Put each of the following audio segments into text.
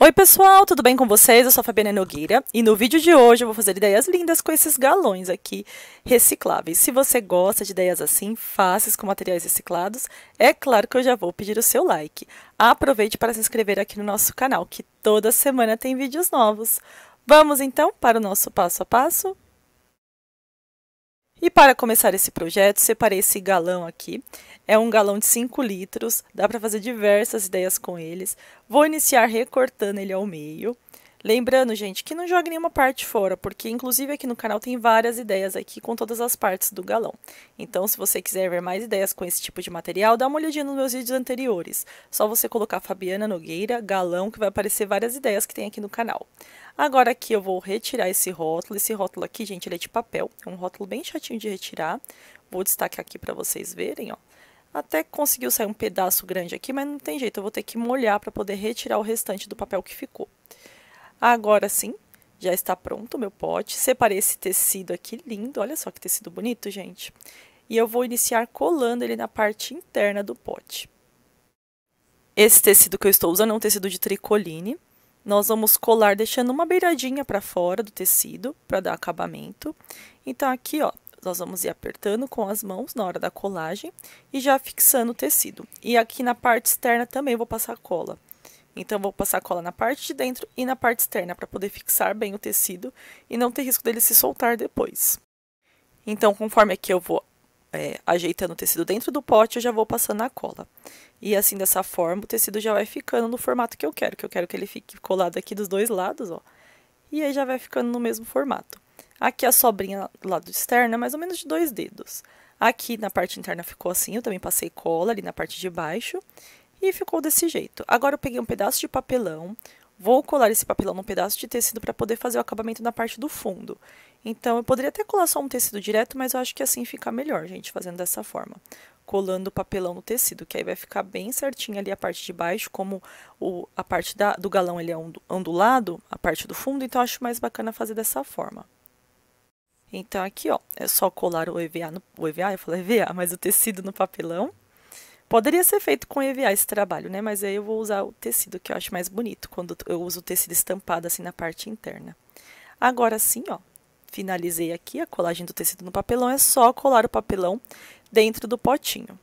Oi pessoal, tudo bem com vocês? Eu sou a Fabiana Nogueira e no vídeo de hoje eu vou fazer ideias lindas com esses galões aqui recicláveis. Se você gosta de ideias assim, fáceis com materiais reciclados, é claro que eu já vou pedir o seu like. Aproveite para se inscrever aqui no nosso canal, que toda semana tem vídeos novos. Vamos então para o nosso passo a passo? E para começar esse projeto, separei esse galão aqui. É um galão de 5 litros, dá para fazer diversas ideias com eles. Vou iniciar recortando ele ao meio. Lembrando, gente, que não jogue nenhuma parte fora, porque inclusive aqui no canal tem várias ideias aqui com todas as partes do galão. Então, se você quiser ver mais ideias com esse tipo de material, dá uma olhadinha nos meus vídeos anteriores. Só você colocar Fabiana Nogueira, galão, que vai aparecer várias ideias que tem aqui no canal. Agora aqui eu vou retirar esse rótulo. Esse rótulo aqui, gente, ele é de papel, é um rótulo bem chatinho de retirar. Vou destacar aqui para vocês verem, ó. Até conseguiu sair um pedaço grande aqui, mas não tem jeito, eu vou ter que molhar para poder retirar o restante do papel que ficou. Agora sim, já está pronto o meu pote. Separei esse tecido aqui lindo, olha só que tecido bonito, gente. E eu vou iniciar colando ele na parte interna do pote. Esse tecido que eu estou usando é um tecido de tricoline. Nós vamos colar deixando uma beiradinha para fora do tecido, para dar acabamento. Então, aqui, ó, nós vamos ir apertando com as mãos na hora da colagem e já fixando o tecido. E aqui na parte externa também vou passar cola. Então, vou passar cola na parte de dentro e na parte externa para poder fixar bem o tecido e não ter risco dele se soltar depois. Então, conforme aqui eu vou é, ajeitando o tecido dentro do pote, eu já vou passando a cola. E assim, dessa forma, o tecido já vai ficando no formato que eu quero, que eu quero que ele fique colado aqui dos dois lados, ó. E aí já vai ficando no mesmo formato. Aqui a sobrinha do lado externo é mais ou menos de dois dedos. Aqui na parte interna ficou assim, eu também passei cola ali na parte de baixo. E ficou desse jeito. Agora eu peguei um pedaço de papelão, vou colar esse papelão num pedaço de tecido para poder fazer o acabamento na parte do fundo. Então, eu poderia até colar só um tecido direto, mas eu acho que assim fica melhor, gente, fazendo dessa forma. Colando o papelão no tecido, que aí vai ficar bem certinho ali a parte de baixo, como o, a parte da, do galão ele é ondulado, a parte do fundo, então eu acho mais bacana fazer dessa forma. Então, aqui, ó, é só colar o EVA, no, o EVA, eu falei EVA, mas o tecido no papelão. Poderia ser feito com EVA esse trabalho, né? Mas aí eu vou usar o tecido, que eu acho mais bonito, quando eu uso o tecido estampado, assim, na parte interna. Agora sim, ó, finalizei aqui a colagem do tecido no papelão, é só colar o papelão dentro do potinho.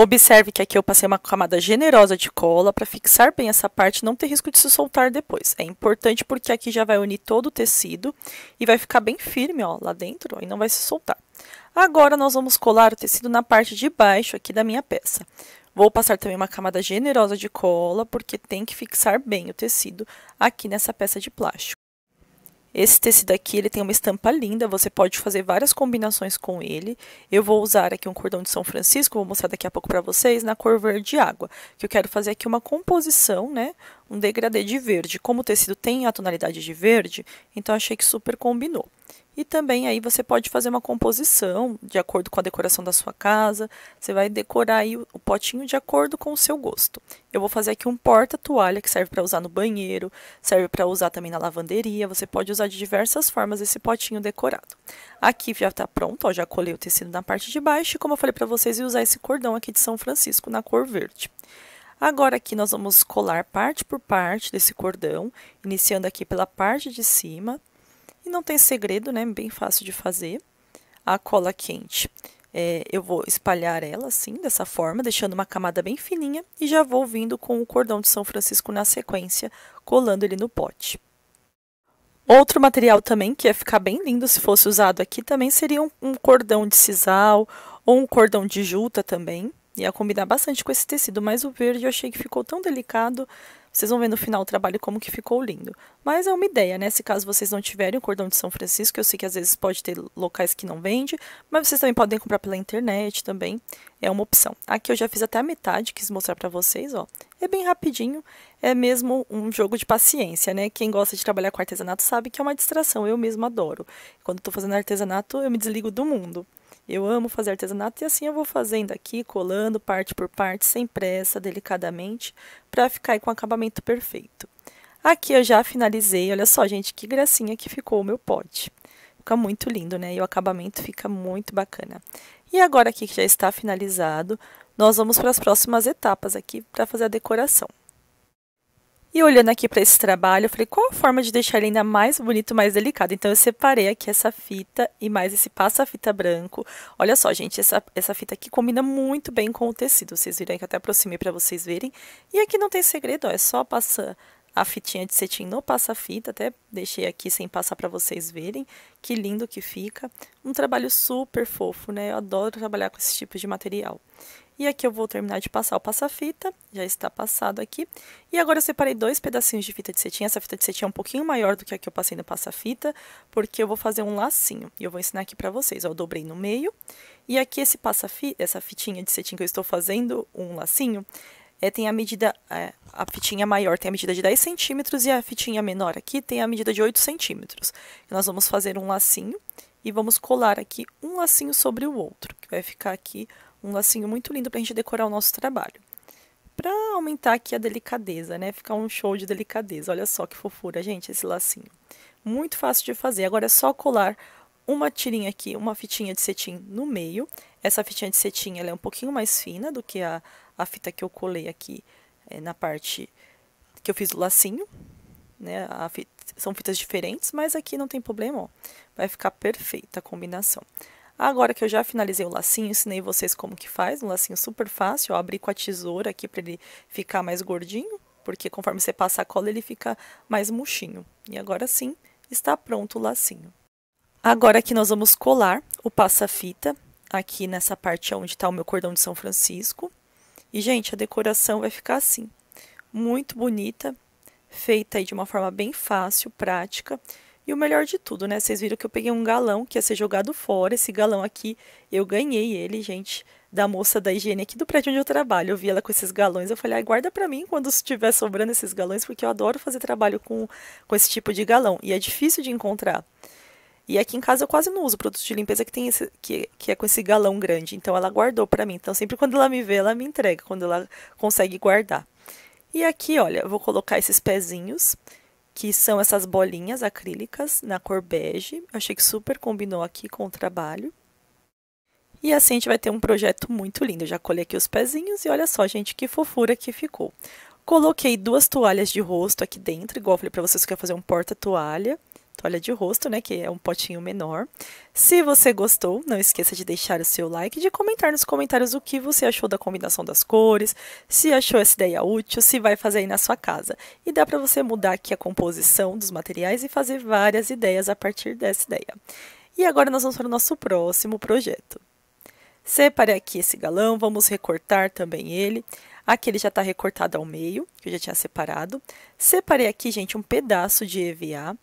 Observe que aqui eu passei uma camada generosa de cola para fixar bem essa parte, não ter risco de se soltar depois. É importante porque aqui já vai unir todo o tecido e vai ficar bem firme ó, lá dentro ó, e não vai se soltar. Agora, nós vamos colar o tecido na parte de baixo aqui da minha peça. Vou passar também uma camada generosa de cola, porque tem que fixar bem o tecido aqui nessa peça de plástico. Esse tecido aqui, ele tem uma estampa linda, você pode fazer várias combinações com ele. Eu vou usar aqui um cordão de São Francisco, vou mostrar daqui a pouco para vocês, na cor verde água. Que eu quero fazer aqui é uma composição, né? Um degradê de verde. Como o tecido tem a tonalidade de verde, então achei que super combinou. E também aí você pode fazer uma composição de acordo com a decoração da sua casa. Você vai decorar aí o potinho de acordo com o seu gosto. Eu vou fazer aqui um porta-toalha que serve para usar no banheiro, serve para usar também na lavanderia. Você pode usar de diversas formas esse potinho decorado. Aqui já está pronto, ó, já colei o tecido na parte de baixo. E como eu falei para vocês, eu usar esse cordão aqui de São Francisco na cor verde. Agora aqui nós vamos colar parte por parte desse cordão, iniciando aqui pela parte de cima e não tem segredo, né? Bem fácil de fazer. A cola quente, é, eu vou espalhar ela assim, dessa forma, deixando uma camada bem fininha. E já vou vindo com o cordão de São Francisco na sequência, colando ele no pote. Outro material também que ia ficar bem lindo se fosse usado aqui também seria um, um cordão de sisal ou um cordão de juta também. Ia combinar bastante com esse tecido, mas o verde eu achei que ficou tão delicado vocês vão ver no final o trabalho como que ficou lindo. Mas é uma ideia, né? Se caso vocês não tiverem o cordão de São Francisco, eu sei que às vezes pode ter locais que não vende, mas vocês também podem comprar pela internet também. É uma opção. Aqui eu já fiz até a metade, quis mostrar para vocês, ó. É bem rapidinho, é mesmo um jogo de paciência, né? Quem gosta de trabalhar com artesanato sabe que é uma distração, eu mesmo adoro. Quando estou fazendo artesanato, eu me desligo do mundo. Eu amo fazer artesanato e assim eu vou fazendo aqui, colando parte por parte, sem pressa, delicadamente, para ficar com o acabamento perfeito. Aqui eu já finalizei, olha só, gente, que gracinha que ficou o meu pote. Fica muito lindo, né? E o acabamento fica muito bacana. E agora aqui que já está finalizado, nós vamos para as próximas etapas aqui para fazer a decoração. E olhando aqui para esse trabalho, eu falei, qual a forma de deixar ele ainda mais bonito, mais delicado? Então, eu separei aqui essa fita e mais esse passa-fita branco. Olha só, gente, essa, essa fita aqui combina muito bem com o tecido. Vocês viram que eu até aproximei para vocês verem. E aqui não tem segredo, ó, é só passar a fitinha de cetim no passa-fita, até deixei aqui sem passar para vocês verem, que lindo que fica. Um trabalho super fofo, né? Eu adoro trabalhar com esse tipo de material. E aqui eu vou terminar de passar o passa-fita, já está passado aqui. E agora eu separei dois pedacinhos de fita de cetim. Essa fita de cetim é um pouquinho maior do que a que eu passei no passa-fita, porque eu vou fazer um lacinho. E eu vou ensinar aqui para vocês. eu dobrei no meio. E aqui esse passa -fi, essa fitinha de cetim que eu estou fazendo um lacinho, é, tem a medida, é, a fitinha maior tem a medida de 10 centímetros e a fitinha menor aqui tem a medida de 8 centímetros. Nós vamos fazer um lacinho e vamos colar aqui um lacinho sobre o outro, que vai ficar aqui um lacinho muito lindo para a gente decorar o nosso trabalho. Para aumentar aqui a delicadeza, né? Ficar um show de delicadeza. Olha só que fofura, gente, esse lacinho. Muito fácil de fazer. Agora é só colar uma tirinha aqui, uma fitinha de cetim no meio. Essa fitinha de cetim ela é um pouquinho mais fina do que a, a fita que eu colei aqui é, na parte que eu fiz o lacinho. Né? Fita, são fitas diferentes, mas aqui não tem problema, ó. Vai ficar perfeita a combinação. Agora que eu já finalizei o lacinho, ensinei vocês como que faz, um lacinho super fácil, Eu abri com a tesoura aqui para ele ficar mais gordinho, porque conforme você passa a cola ele fica mais murchinho. E agora sim, está pronto o lacinho. Agora que nós vamos colar o passa-fita, aqui nessa parte onde está o meu cordão de São Francisco. E, gente, a decoração vai ficar assim, muito bonita, feita aí de uma forma bem fácil, prática, e o melhor de tudo, né? Vocês viram que eu peguei um galão que ia ser jogado fora. Esse galão aqui, eu ganhei ele, gente, da moça da higiene aqui do prédio onde eu trabalho. Eu vi ela com esses galões. Eu falei, ai, ah, guarda para mim quando estiver sobrando esses galões, porque eu adoro fazer trabalho com, com esse tipo de galão. E é difícil de encontrar. E aqui em casa eu quase não uso produtos de limpeza que tem esse, que, que é com esse galão grande. Então ela guardou para mim. Então sempre quando ela me vê, ela me entrega, quando ela consegue guardar. E aqui, olha, vou colocar esses pezinhos que são essas bolinhas acrílicas na cor bege. achei que super combinou aqui com o trabalho. E assim a gente vai ter um projeto muito lindo. Eu já colhei aqui os pezinhos e olha só, gente, que fofura que ficou. Coloquei duas toalhas de rosto aqui dentro, igual eu falei para vocês que eu ia fazer um porta-toalha toalha de rosto, né, que é um potinho menor. Se você gostou, não esqueça de deixar o seu like e de comentar nos comentários o que você achou da combinação das cores, se achou essa ideia útil, se vai fazer aí na sua casa. E dá para você mudar aqui a composição dos materiais e fazer várias ideias a partir dessa ideia. E agora nós vamos para o nosso próximo projeto. Separe aqui esse galão, vamos recortar também ele. Aqui ele já está recortado ao meio, que eu já tinha separado. Separei aqui, gente, um pedaço de EVA.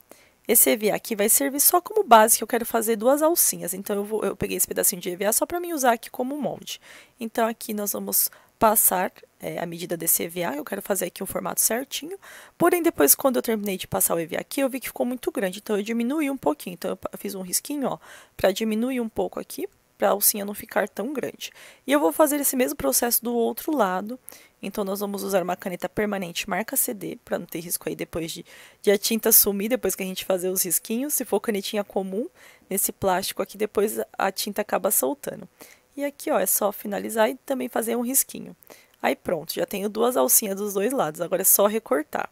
Esse EVA aqui vai servir só como base que eu quero fazer duas alcinhas. Então, eu, vou, eu peguei esse pedacinho de EVA só para mim usar aqui como molde. Então, aqui nós vamos passar é, a medida desse EVA, eu quero fazer aqui um formato certinho. Porém, depois, quando eu terminei de passar o EVA aqui, eu vi que ficou muito grande, então eu diminuí um pouquinho. Então, eu fiz um risquinho, ó, para diminuir um pouco aqui, para a alcinha não ficar tão grande. E eu vou fazer esse mesmo processo do outro lado. Então, nós vamos usar uma caneta permanente marca CD, para não ter risco aí depois de, de a tinta sumir, depois que a gente fazer os risquinhos. Se for canetinha comum, nesse plástico aqui, depois a tinta acaba soltando. E aqui, ó, é só finalizar e também fazer um risquinho. Aí pronto, já tenho duas alcinhas dos dois lados, agora é só recortar.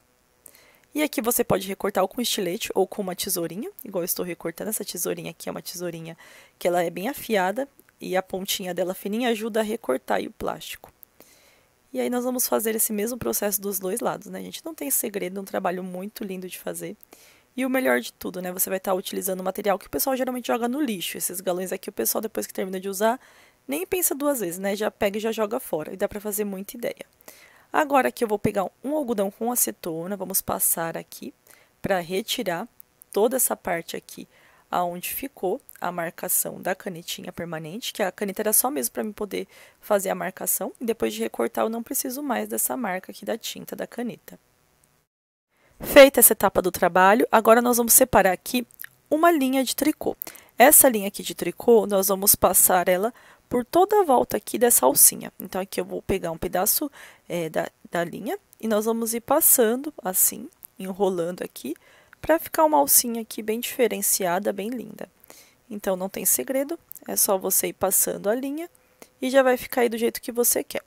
E aqui você pode recortar ou com estilete ou com uma tesourinha, igual eu estou recortando essa tesourinha aqui, é uma tesourinha que ela é bem afiada e a pontinha dela fininha ajuda a recortar o plástico. E aí nós vamos fazer esse mesmo processo dos dois lados, né? A gente não tem segredo, é um trabalho muito lindo de fazer. E o melhor de tudo, né? Você vai estar utilizando material que o pessoal geralmente joga no lixo. Esses galões aqui, o pessoal, depois que termina de usar, nem pensa duas vezes, né? Já pega e já joga fora. E dá para fazer muita ideia. Agora aqui eu vou pegar um algodão com acetona, vamos passar aqui para retirar toda essa parte aqui aonde ficou a marcação da canetinha permanente, que a caneta era só mesmo para me poder fazer a marcação, e depois de recortar eu não preciso mais dessa marca aqui da tinta da caneta. Feita essa etapa do trabalho, agora nós vamos separar aqui uma linha de tricô. Essa linha aqui de tricô, nós vamos passar ela por toda a volta aqui dessa alcinha. Então, aqui eu vou pegar um pedaço é, da, da linha e nós vamos ir passando assim, enrolando aqui, para ficar uma alcinha aqui bem diferenciada, bem linda. Então não tem segredo, é só você ir passando a linha e já vai ficar aí do jeito que você quer.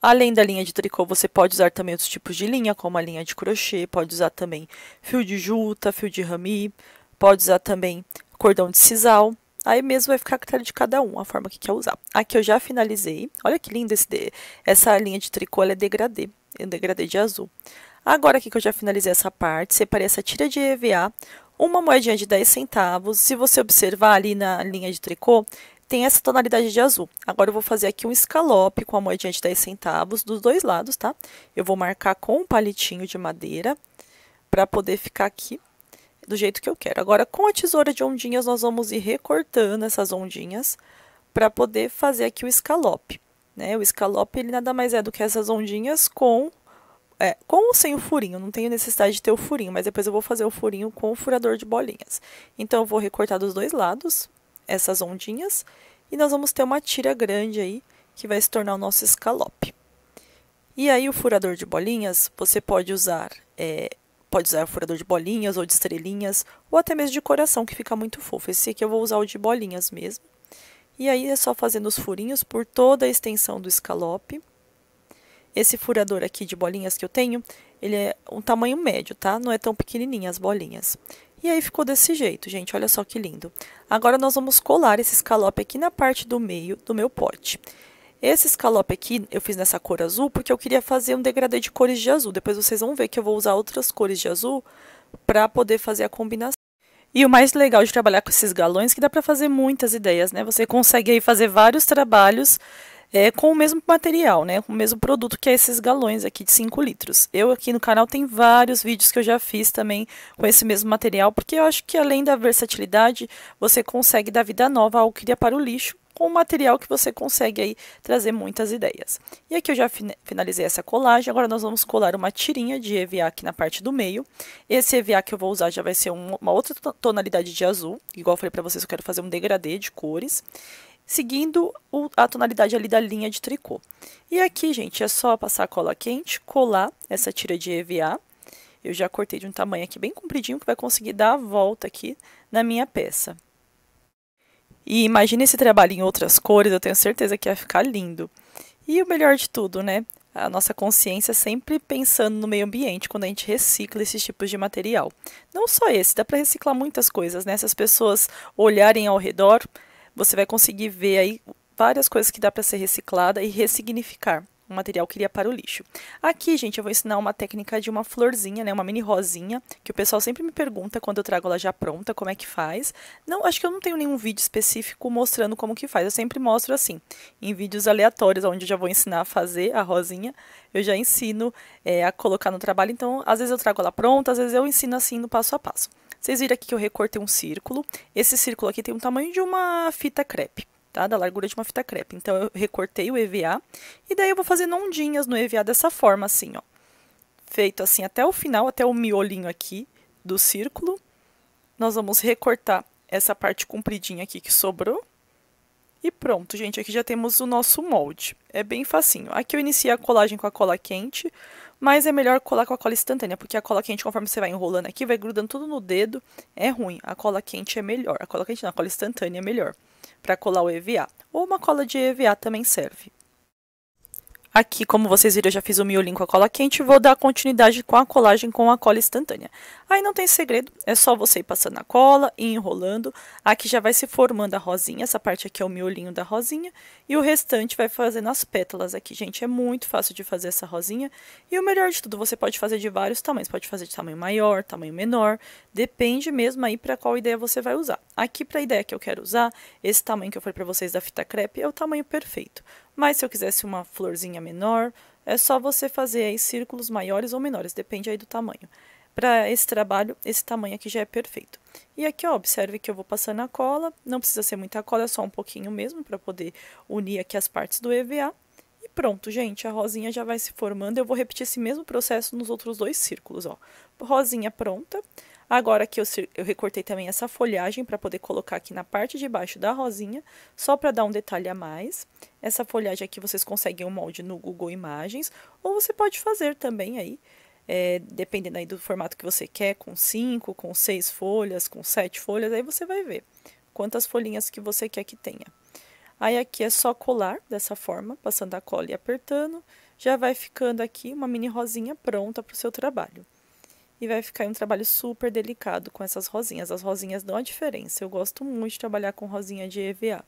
Além da linha de tricô, você pode usar também outros tipos de linha, como a linha de crochê, pode usar também fio de juta, fio de rami, pode usar também cordão de sisal. Aí mesmo vai ficar a critério de cada um, a forma que quer usar. Aqui eu já finalizei. Olha que lindo esse de... essa linha de tricô, ela é degradê, é um degradê de azul. Agora aqui que eu já finalizei essa parte, separei essa tira de EVA, uma moedinha de 10 centavos. Se você observar ali na linha de tricô, tem essa tonalidade de azul. Agora eu vou fazer aqui um escalope com a moedinha de 10 centavos dos dois lados, tá? Eu vou marcar com um palitinho de madeira para poder ficar aqui do jeito que eu quero. Agora, com a tesoura de ondinhas, nós vamos ir recortando essas ondinhas para poder fazer aqui o escalope. Né? O escalope, ele nada mais é do que essas ondinhas com é, com ou sem o furinho, não tenho necessidade de ter o furinho, mas depois eu vou fazer o furinho com o furador de bolinhas. Então, eu vou recortar dos dois lados essas ondinhas e nós vamos ter uma tira grande aí, que vai se tornar o nosso escalope. E aí, o furador de bolinhas, você pode usar, é, pode usar o furador de bolinhas ou de estrelinhas, ou até mesmo de coração, que fica muito fofo. Esse aqui eu vou usar o de bolinhas mesmo. E aí, é só fazendo os furinhos por toda a extensão do escalope esse furador aqui de bolinhas que eu tenho, ele é um tamanho médio, tá? Não é tão pequenininha as bolinhas. E aí ficou desse jeito, gente, olha só que lindo. Agora nós vamos colar esse escalope aqui na parte do meio do meu pote. Esse escalope aqui eu fiz nessa cor azul porque eu queria fazer um degradê de cores de azul. Depois vocês vão ver que eu vou usar outras cores de azul para poder fazer a combinação. E o mais legal de trabalhar com esses galões é que dá para fazer muitas ideias, né? Você consegue aí fazer vários trabalhos é, com o mesmo material, né? Com o mesmo produto que é esses galões aqui de 5 litros. Eu aqui no canal tem vários vídeos que eu já fiz também com esse mesmo material, porque eu acho que além da versatilidade, você consegue dar vida nova ao que para o lixo com um material que você consegue aí trazer muitas ideias. E aqui eu já finalizei essa colagem, agora nós vamos colar uma tirinha de EVA aqui na parte do meio. Esse EVA que eu vou usar já vai ser uma outra tonalidade de azul, igual eu falei para vocês, eu quero fazer um degradê de cores seguindo a tonalidade ali da linha de tricô. E aqui, gente, é só passar a cola quente, colar essa tira de EVA. Eu já cortei de um tamanho aqui bem compridinho, que vai conseguir dar a volta aqui na minha peça. E imagine esse trabalho em outras cores, eu tenho certeza que vai ficar lindo. E o melhor de tudo, né? A nossa consciência sempre pensando no meio ambiente quando a gente recicla esses tipos de material. Não só esse, dá para reciclar muitas coisas, né? Se as pessoas olharem ao redor, você vai conseguir ver aí várias coisas que dá para ser reciclada e ressignificar o material que iria é para o lixo. Aqui, gente, eu vou ensinar uma técnica de uma florzinha, né, uma mini rosinha, que o pessoal sempre me pergunta quando eu trago ela já pronta, como é que faz. Não, acho que eu não tenho nenhum vídeo específico mostrando como que faz, eu sempre mostro assim, em vídeos aleatórios, onde eu já vou ensinar a fazer a rosinha, eu já ensino é, a colocar no trabalho, então, às vezes eu trago ela pronta, às vezes eu ensino assim, no passo a passo. Vocês viram aqui que eu recortei um círculo. Esse círculo aqui tem o tamanho de uma fita crepe, tá? Da largura de uma fita crepe. Então, eu recortei o EVA e daí eu vou fazendo ondinhas no EVA dessa forma, assim, ó. Feito assim até o final, até o miolinho aqui do círculo. Nós vamos recortar essa parte compridinha aqui que sobrou. E pronto, gente, aqui já temos o nosso molde. É bem facinho. Aqui eu iniciei a colagem com a cola quente, mas é melhor colar com a cola instantânea, porque a cola quente, conforme você vai enrolando aqui, vai grudando tudo no dedo, é ruim. A cola quente é melhor. A cola quente não, a cola instantânea é melhor para colar o EVA. Ou uma cola de EVA também serve. Aqui, como vocês viram, eu já fiz o miolinho com a cola quente, vou dar continuidade com a colagem com a cola instantânea. Aí não tem segredo, é só você ir passando a cola e enrolando. Aqui já vai se formando a rosinha, essa parte aqui é o miolinho da rosinha, e o restante vai fazendo as pétalas aqui, gente. É muito fácil de fazer essa rosinha, e o melhor de tudo, você pode fazer de vários tamanhos, pode fazer de tamanho maior, tamanho menor, depende mesmo aí para qual ideia você vai usar. Aqui para a ideia que eu quero usar, esse tamanho que eu falei para vocês da fita crepe é o tamanho perfeito. Mas se eu quisesse uma florzinha menor, é só você fazer aí círculos maiores ou menores, depende aí do tamanho. Para esse trabalho, esse tamanho aqui já é perfeito. E aqui, ó, observe que eu vou passando a cola, não precisa ser muita cola, é só um pouquinho mesmo para poder unir aqui as partes do EVA. E pronto, gente, a rosinha já vai se formando, eu vou repetir esse mesmo processo nos outros dois círculos, ó. Rosinha pronta, Agora que eu, eu recortei também essa folhagem para poder colocar aqui na parte de baixo da rosinha, só para dar um detalhe a mais. Essa folhagem aqui vocês conseguem o um molde no Google Imagens, ou você pode fazer também aí, é, dependendo aí do formato que você quer, com 5, com 6 folhas, com 7 folhas, aí você vai ver quantas folhinhas que você quer que tenha. Aí aqui é só colar dessa forma, passando a cola e apertando, já vai ficando aqui uma mini rosinha pronta para o seu trabalho e vai ficar um trabalho super delicado com essas rosinhas. As rosinhas dão a diferença. Eu gosto muito de trabalhar com rosinha de EVA.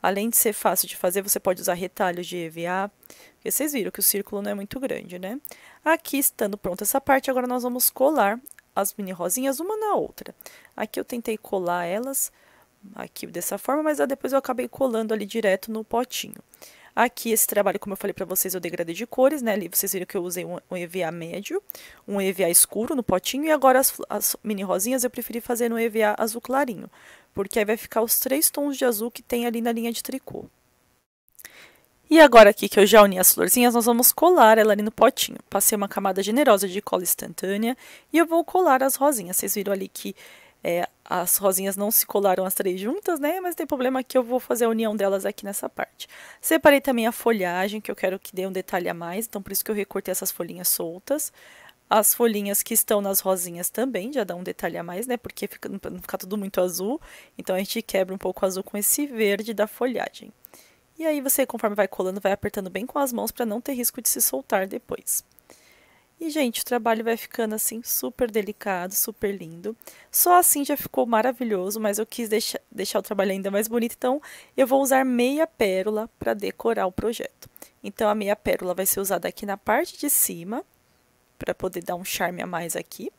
Além de ser fácil de fazer, você pode usar retalhos de EVA, porque vocês viram que o círculo não é muito grande, né? Aqui, estando pronta essa parte, agora nós vamos colar as mini rosinhas uma na outra. Aqui eu tentei colar elas aqui dessa forma, mas depois eu acabei colando ali direto no potinho. Aqui, esse trabalho, como eu falei para vocês, eu degradei de cores, né? Ali vocês viram que eu usei um, EVA médio, um EVA escuro no potinho, e agora as, as mini rosinhas eu preferi fazer no EVA azul clarinho, porque aí vai ficar os três tons de azul que tem ali na linha de tricô. E agora aqui que eu já uni as florzinhas, nós vamos colar ela ali no potinho. Passei uma camada generosa de cola instantânea e eu vou colar as rosinhas. Vocês viram ali que é, as rosinhas não se colaram as três juntas, né? Mas tem problema que eu vou fazer a união delas aqui nessa parte. Separei também a folhagem, que eu quero que dê um detalhe a mais, então por isso que eu recortei essas folhinhas soltas. As folhinhas que estão nas rosinhas também já dá um detalhe a mais, né? Porque fica, não fica tudo muito azul, então a gente quebra um pouco o azul com esse verde da folhagem. E aí você, conforme vai colando, vai apertando bem com as mãos para não ter risco de se soltar depois. E, gente, o trabalho vai ficando assim super delicado, super lindo. Só assim já ficou maravilhoso, mas eu quis deixar, deixar o trabalho ainda mais bonito, então eu vou usar meia pérola para decorar o projeto. Então, a meia pérola vai ser usada aqui na parte de cima, para poder dar um charme a mais aqui.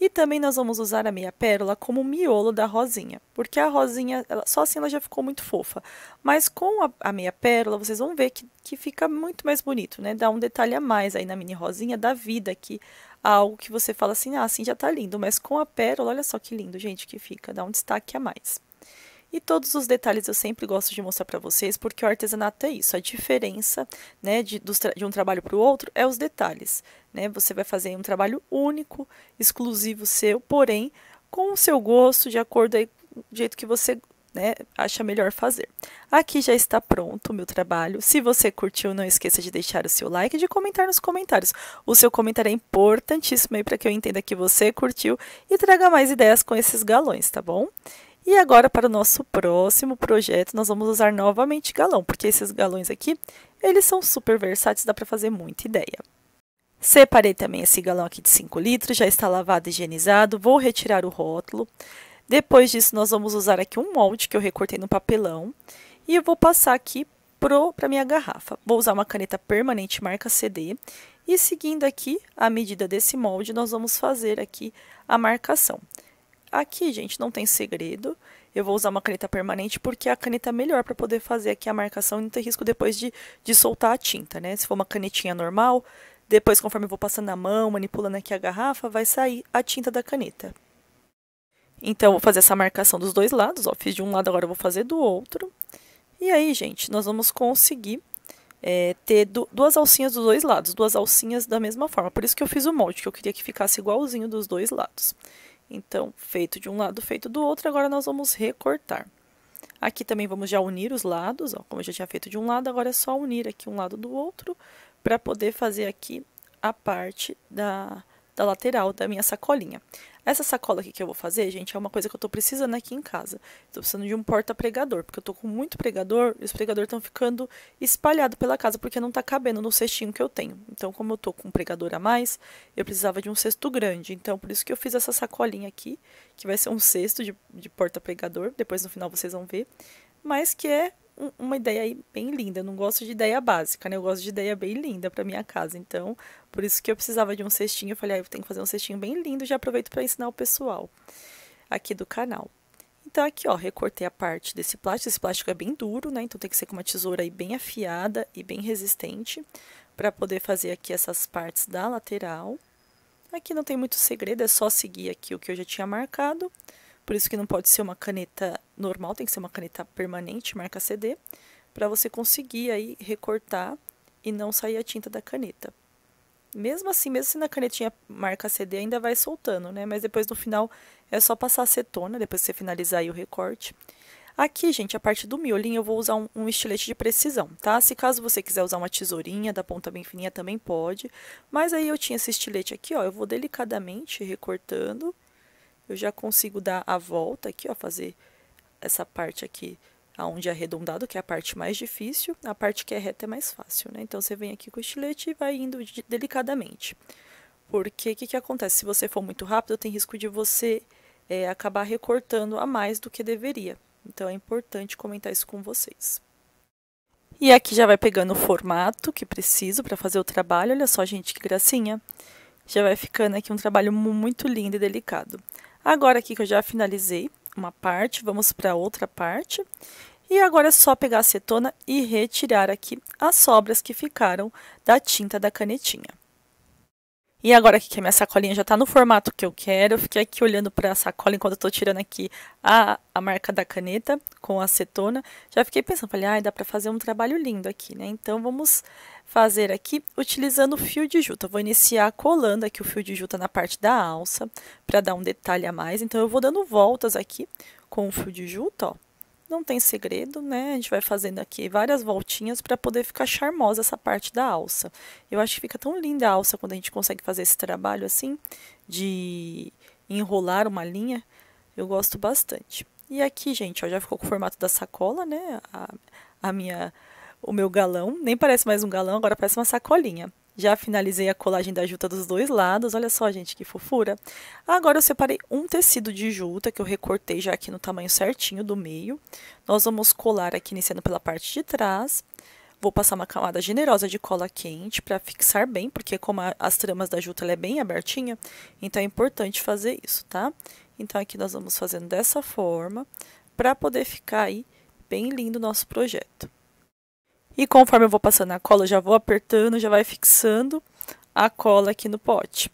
E também nós vamos usar a meia pérola como miolo da rosinha, porque a rosinha, ela, só assim ela já ficou muito fofa. Mas com a, a meia pérola, vocês vão ver que, que fica muito mais bonito, né? Dá um detalhe a mais aí na mini rosinha da vida, aqui algo que você fala assim, ah, assim já tá lindo, mas com a pérola, olha só que lindo, gente, que fica, dá um destaque a mais. E todos os detalhes eu sempre gosto de mostrar para vocês, porque o artesanato é isso, a diferença né, de, de um trabalho para o outro é os detalhes. Né? Você vai fazer um trabalho único, exclusivo seu, porém com o seu gosto, de acordo aí, do jeito que você né, acha melhor fazer. Aqui já está pronto o meu trabalho. Se você curtiu, não esqueça de deixar o seu like e de comentar nos comentários. O seu comentário é importantíssimo aí para que eu entenda que você curtiu e traga mais ideias com esses galões, tá bom? E agora, para o nosso próximo projeto, nós vamos usar novamente galão, porque esses galões aqui, eles são super versáteis, dá para fazer muita ideia. Separei também esse galão aqui de 5 litros, já está lavado e higienizado, vou retirar o rótulo. Depois disso, nós vamos usar aqui um molde que eu recortei no papelão e eu vou passar aqui para minha garrafa. Vou usar uma caneta permanente marca CD e seguindo aqui a medida desse molde, nós vamos fazer aqui a marcação aqui, gente, não tem segredo. Eu vou usar uma caneta permanente porque a caneta é melhor para poder fazer aqui a marcação e não ter risco depois de, de soltar a tinta, né? Se for uma canetinha normal, depois, conforme eu vou passando a mão, manipulando aqui a garrafa, vai sair a tinta da caneta. Então, eu vou fazer essa marcação dos dois lados, ó. Fiz de um lado, agora eu vou fazer do outro. E aí, gente, nós vamos conseguir é, ter du duas alcinhas dos dois lados, duas alcinhas da mesma forma. Por isso que eu fiz o molde, que eu queria que ficasse igualzinho dos dois lados. Então, feito de um lado, feito do outro, agora nós vamos recortar. Aqui também vamos já unir os lados, ó, como eu já tinha feito de um lado, agora é só unir aqui um lado do outro para poder fazer aqui a parte da, da lateral da minha sacolinha. Essa sacola aqui que eu vou fazer, gente, é uma coisa que eu tô precisando aqui em casa. Tô precisando de um porta-pregador, porque eu tô com muito pregador e os pregadores estão ficando espalhados pela casa, porque não tá cabendo no cestinho que eu tenho. Então, como eu tô com um pregador a mais, eu precisava de um cesto grande. Então, por isso que eu fiz essa sacolinha aqui, que vai ser um cesto de, de porta-pregador. Depois, no final, vocês vão ver. Mas que é uma ideia aí bem linda. Eu não gosto de ideia básica, né? Eu gosto de ideia bem linda para minha casa. Então, por isso que eu precisava de um cestinho. Eu falei, ah, eu tenho que fazer um cestinho bem lindo. Já aproveito para ensinar o pessoal aqui do canal. Então, aqui, ó, recortei a parte desse plástico. Esse plástico é bem duro, né? Então, tem que ser com uma tesoura aí bem afiada e bem resistente para poder fazer aqui essas partes da lateral. Aqui não tem muito segredo, é só seguir aqui o que eu já tinha marcado. Por isso que não pode ser uma caneta normal, tem que ser uma caneta permanente, marca CD, para você conseguir aí recortar e não sair a tinta da caneta. Mesmo assim, mesmo se na canetinha marca CD, ainda vai soltando, né? Mas depois no final é só passar acetona, depois que você finalizar aí o recorte. Aqui, gente, a parte do miolinho eu vou usar um, um, estilete de precisão, tá? Se caso você quiser usar uma tesourinha da ponta bem fininha, também pode. Mas aí eu tinha esse estilete aqui, ó, eu vou delicadamente recortando eu já consigo dar a volta aqui, ó, fazer essa parte aqui aonde é arredondado, que é a parte mais difícil, a parte que é reta é mais fácil, né? Então, você vem aqui com o estilete e vai indo de, delicadamente. Porque o que, que acontece? Se você for muito rápido, tem risco de você é, acabar recortando a mais do que deveria. Então, é importante comentar isso com vocês. E aqui já vai pegando o formato que preciso para fazer o trabalho. Olha só, gente, que gracinha. Já vai ficando aqui um trabalho muito lindo e delicado. Agora aqui que eu já finalizei uma parte, vamos para outra parte. E agora é só pegar a acetona e retirar aqui as sobras que ficaram da tinta da canetinha. E agora que a minha sacolinha já está no formato que eu quero, eu fiquei aqui olhando para a sacola enquanto eu estou tirando aqui a, a marca da caneta com acetona. Já fiquei pensando, falei, ai, ah, dá para fazer um trabalho lindo aqui, né? Então, vamos fazer aqui utilizando o fio de juta. Eu vou iniciar colando aqui o fio de juta na parte da alça para dar um detalhe a mais. Então, eu vou dando voltas aqui com o fio de juta, ó não tem segredo, né? A gente vai fazendo aqui várias voltinhas para poder ficar charmosa essa parte da alça. Eu acho que fica tão linda a alça quando a gente consegue fazer esse trabalho assim, de enrolar uma linha. Eu gosto bastante. E aqui, gente, ó, já ficou com o formato da sacola, né? A, a minha, o meu galão. Nem parece mais um galão, agora parece uma sacolinha. Já finalizei a colagem da juta dos dois lados, olha só, gente, que fofura. Agora eu separei um tecido de juta, que eu recortei já aqui no tamanho certinho do meio. Nós vamos colar aqui, iniciando pela parte de trás. Vou passar uma camada generosa de cola quente para fixar bem, porque como a, as tramas da juta é bem abertinha, então é importante fazer isso, tá? Então, aqui nós vamos fazendo dessa forma, para poder ficar aí bem lindo o nosso projeto. E conforme eu vou passando a cola, já vou apertando, já vai fixando a cola aqui no pote.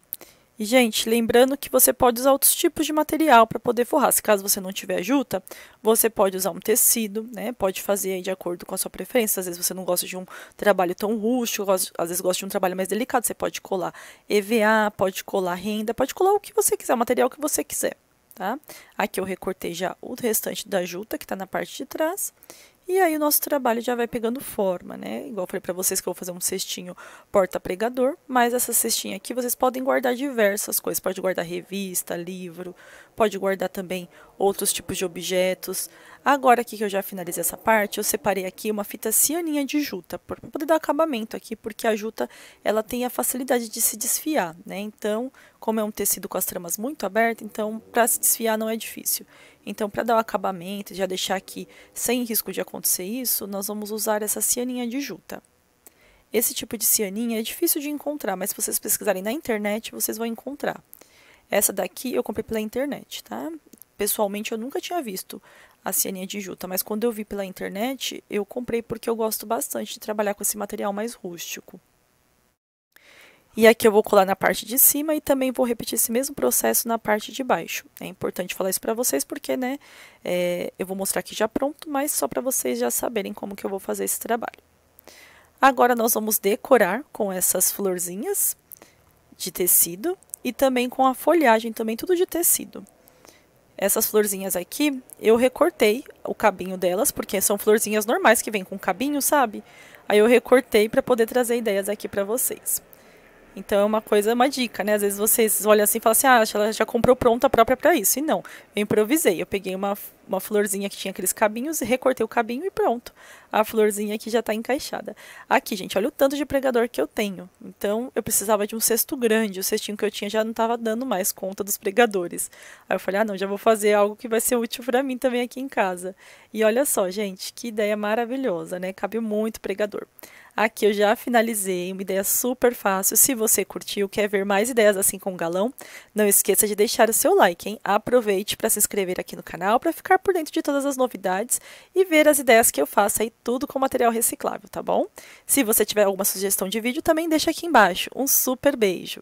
E, gente, lembrando que você pode usar outros tipos de material para poder forrar. Se caso você não tiver juta, você pode usar um tecido, né? Pode fazer de acordo com a sua preferência. Às vezes você não gosta de um trabalho tão rústico, às vezes gosta de um trabalho mais delicado. Você pode colar EVA, pode colar renda, pode colar o que você quiser, o material que você quiser, tá? Aqui eu recortei já o restante da juta que está na parte de trás. E aí o nosso trabalho já vai pegando forma, né? Igual eu falei para vocês que eu vou fazer um cestinho porta-pregador, mas essa cestinha aqui vocês podem guardar diversas coisas. Pode guardar revista, livro, pode guardar também outros tipos de objetos. Agora aqui que eu já finalizei essa parte, eu separei aqui uma fita cianinha de juta, para poder dar acabamento aqui, porque a juta ela tem a facilidade de se desfiar, né? Então, como é um tecido com as tramas muito abertas, então para se desfiar não é difícil. Então, para dar o acabamento, já deixar aqui sem risco de acontecer isso, nós vamos usar essa cianinha de juta. Esse tipo de cianinha é difícil de encontrar, mas se vocês pesquisarem na internet, vocês vão encontrar. Essa daqui eu comprei pela internet, tá? Pessoalmente eu nunca tinha visto a cianinha de juta, mas quando eu vi pela internet, eu comprei porque eu gosto bastante de trabalhar com esse material mais rústico. E aqui eu vou colar na parte de cima e também vou repetir esse mesmo processo na parte de baixo. É importante falar isso para vocês porque, né, é, eu vou mostrar aqui já pronto, mas só para vocês já saberem como que eu vou fazer esse trabalho. Agora, nós vamos decorar com essas florzinhas de tecido e também com a folhagem, também tudo de tecido. Essas florzinhas aqui, eu recortei o cabinho delas, porque são florzinhas normais que vêm com cabinho, sabe? Aí eu recortei para poder trazer ideias aqui para vocês. Então é uma coisa, uma dica, né? Às vezes vocês olham assim e falam assim, ah, ela já comprou pronta própria para isso. E não, eu improvisei. Eu peguei uma, uma florzinha que tinha aqueles cabinhos e recortei o cabinho e pronto. A florzinha aqui já está encaixada. Aqui, gente, olha o tanto de pregador que eu tenho. Então eu precisava de um cesto grande. O cestinho que eu tinha já não estava dando mais conta dos pregadores. Aí eu falei, ah, não, já vou fazer algo que vai ser útil para mim também aqui em casa. E olha só, gente, que ideia maravilhosa, né? Cabe muito pregador. Aqui eu já finalizei, uma ideia super fácil. Se você curtiu, quer ver mais ideias assim com galão, não esqueça de deixar o seu like, hein? Aproveite para se inscrever aqui no canal para ficar por dentro de todas as novidades e ver as ideias que eu faço aí tudo com material reciclável, tá bom? Se você tiver alguma sugestão de vídeo, também deixa aqui embaixo. Um super beijo.